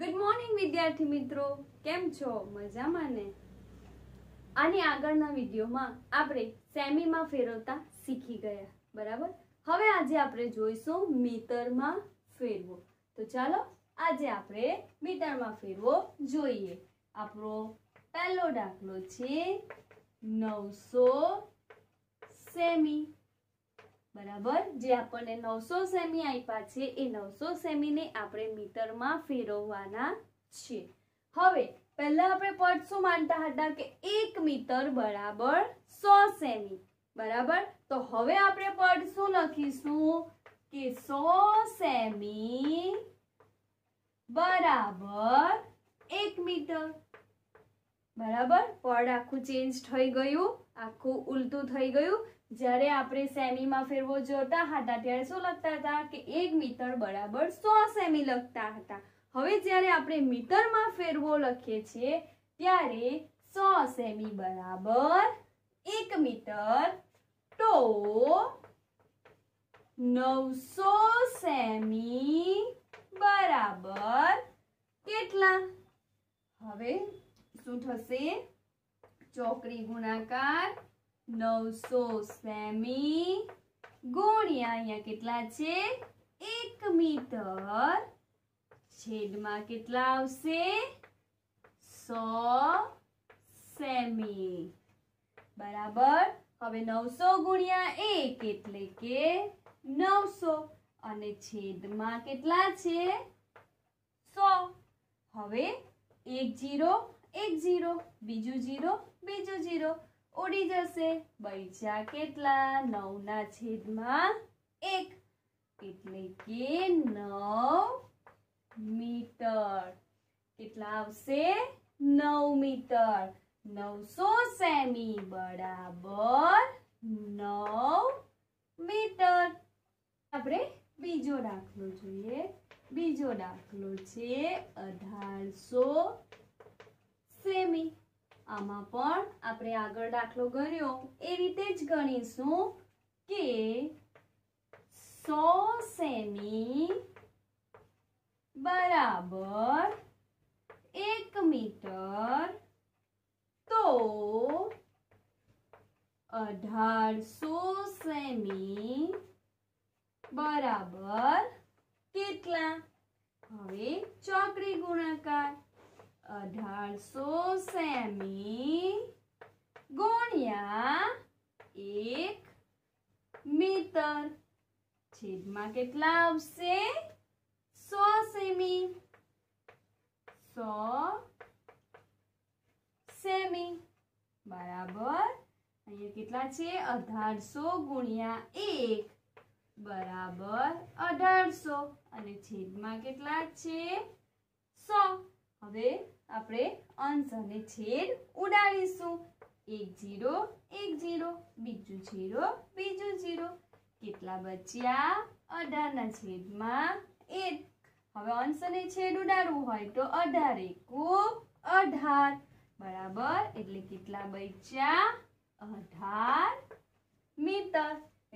good morning વિદ્યાર્થી મિત્રો કેમ છો મજામાં ને આની આગળના વિડીયોમાં આપણે સેમીમાં ફેરવતા શીખી ગયા બરાબર હવે આજે આપણે જોઈશું મીટરમાં ફેરવો તો ચાલો આજે આપણે મીટરમાં ફેરવો જોઈએ આપણો પહેલો દાખલો છે નવસો સેમી બરાબર જે આપણને નવસો સેમી આપ્યા છે એ નવસો સેમીને આપણે મીટરમાં ફેરવવાના છે હવે પહેલા આપણે પદ શું માનતા હતા કે એક મીટર બરાબર સો સેમી બરાબર તો હવે આપણે પદ શું લખીશું કે સો સેમી બરાબર એક મીટર બરાબર પડ આખું ચેન્જ થઈ ગયું આખું ઉલટું થઈ ગયું જ્યારે આપણે સેમીમાં ફેરવો જોતા હતા ત્યારે શું લખતા હતા કે એક મીટર બરાબર સો સેમી લખતા હતા હવે જ્યારે આપણે મીટરમાં ફેરવો લખીએ છીએ ત્યારે સો સેમી બરાબર એક મીટર તો નવસો સેમી બરાબર કેટલા હવે શું થશે ચોકડી ગુણાકાર નવસો સેમી ગુણ્યા અહીંયા કેટલા છે એક મીટર છેદમાં કેટલા આવશે સો સેમી બરાબર હવે નવસો ગુણ્યા એક એટલે કે નવસો અને છેદમાં કેટલા છે સો હવે એક જીરો એક જીરો બીજું જીરો બીજું જીરો ઉડી જશે બૈજા કેટલા નવના છેદમાં એક એટલે કે નવ મીટર કેટલા આવશે નવ મીટર નવસો સેમી બરાબર નવ મીટર આપણે બીજો દાખલો જોઈએ બીજો દાખલો છે અઢારસો સેમી આમાં પણ આપણે આગળ દાખલો કર્યો એ રીતે જ ગણીશું કે સો સેમી બરાબર એક મીટર તો અઢારસો સેમી બરાબર કેટલા હવે ચોકડી ગુણાકાર અઢારસો સેમી ગુણ્યા એક મીટર છેદમાં કેટલા આવશે સો સેમી સો સેમી બરાબર અહીંયા કેટલા છે અઢારસો ગુણ્યા એક બરાબર અઢારસો અને છેદમાં કેટલા છે સો હવે આપણે અંશ અને છેદ ઉડાડીશું એક જીરો એક જીરો બીજું જીરો બીજું જીરો કેટલા બચ્યા અઢારના છેદમાં એક હવે અંશ અને છેદ ઉડાડવું હોય તો અઢાર એકુ અઢાર બરાબર એટલે કેટલા બચ્યા અઢાર મીટર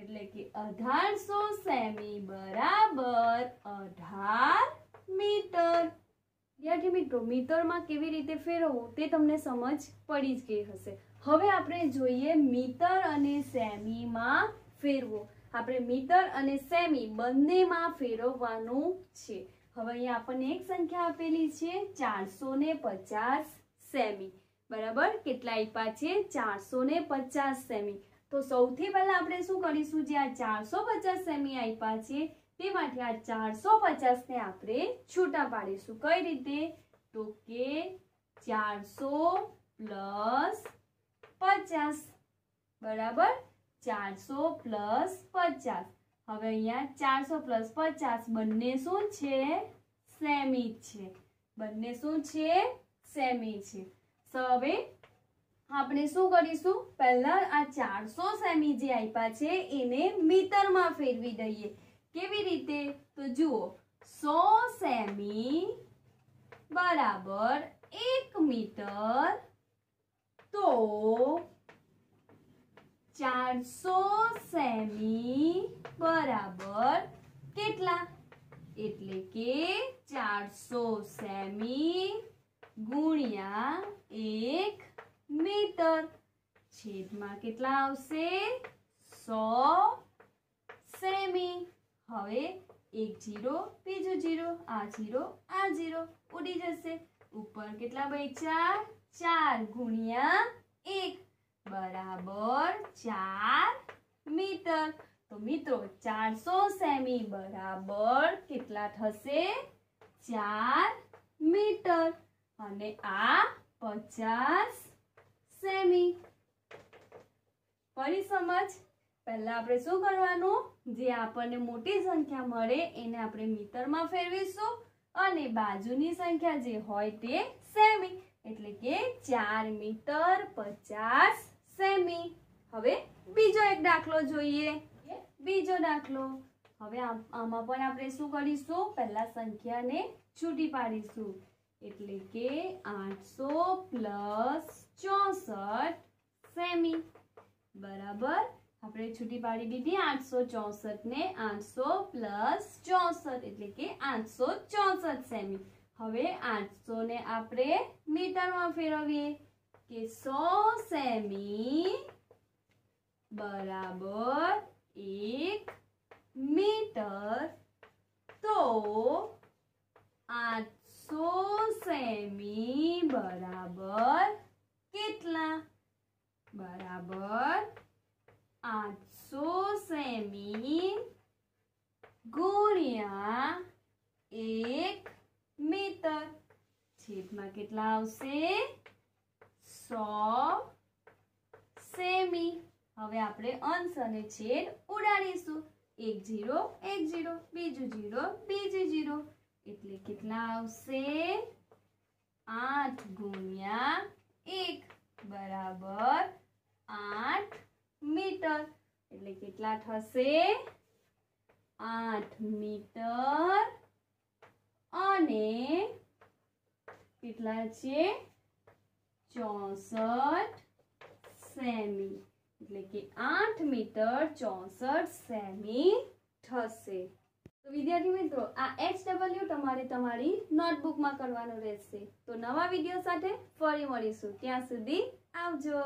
એટલે કે અઢારસો સેમી બરાબર અઢાર મીટર વિદ્યાર્થી મિત્રો મિતરમાં કેવી રીતે ફેરવવું તે તમને સમજ પડી જ ગઈ હશે હવે આપણે જોઈએ મીટર અને સેમીમાં ફેરવો આપણે મીટર અને સેમી બંનેમાં ફેરવવાનું છે હવે અહીંયા આપણને એક સંખ્યા આપેલી છે ચારસો પચાસ સેમી બરાબર કેટલા આપ્યા છે ચારસો પચાસ સેમી તો સૌથી પહેલાં આપણે શું કરીશું જે આ ચારસો પચાસ સેમી આપ્યા છે તેમાંથી આ ચારસો ને આપણે છૂટા પાડીશું કઈ રીતે તો કે ચારસો પ્લસ પચાસ બરાબર ચારસો પ્લસ પચાસ હવે અહીંયા ચારસો પ્લસ પચાસ બંને શું છે સેમી છે બંને શું છે સેમી છે હવે આપણે શું કરીશું પહેલા આ ચારસો સેમી જે આપ્યા છે એને મીટરમાં ફેરવી દઈએ केवी रीते तो जुओ सौ सेमी बराबर एक मीटर तो चार सौ सेमी बराबर के चार सौ से गुणिया एक मीटर छेद में सौ હવે એક જીરો બીજો જીરો આ જીરો આ જીરો ઉડી જશે ઉપર કેટલા બચ્યા ચાર ગુણ્યા એક બરાબર ચાર મીટર તો મિત્રો ચારસો સેમી બરાબર કેટલા થશે ચાર મીટર અને આ પચાસ સેમી ફરી સમજ પહેલાં આપણે શું કરવાનું જે આપણને મોટી સંખ્યા મળે એને આપણે મીટરમાં ફેરવીશું અને બાજુની સંખ્યા જે હોય તે સેમી એટલે કે ચાર મીટર પચાસ સેમી હવે બીજો એક દાખલો જોઈએ બીજો દાખલો હવે આમાં પણ આપણે શું કરીશું પહેલા સંખ્યાને છૂટી પાડીશું એટલે કે આઠસો પ્લસ ચોસઠ સેમી બરાબર આપણે છૂટી પાડી દીધી આઠસો ચોસઠ ને આઠસો પ્લસ ચોસઠ એટલે કે આઠસો ચોસઠ સેમી હવે આઠસો ને આપણે મીટરમાં ફેરવીએ કે સો સેમી બરાબર એક મીટર તો આઠસો સેમી બરાબર કેટલા બરાબર આઠસો સેમી ગુણ્યા એક મીટર છેદમાં કેટલા આવશે સો સેમી હવે આપણે અંશ અને છેદ ઉડાડીશું એક જીરો એક જીરો બીજું જીરો બીજું જીરો એટલે કેટલા આવશે આઠ ગુણ્યા એક બરાબર આઠ મીટર એટલે કેટલા થશે આઠ મીટર અને કેટલા છે ચોસઠ સેમી એટલે કે આઠ મીટર ચોસઠ સેમી થશે તો વિદ્યાર્થી મિત્રો આ એચ ડબલ્યુ તમારે તમારી નોટબુકમાં કરવાનું રહેશે તો નવા વિડીયો સાથે ફરી મળીશું ત્યાં સુધી આવજો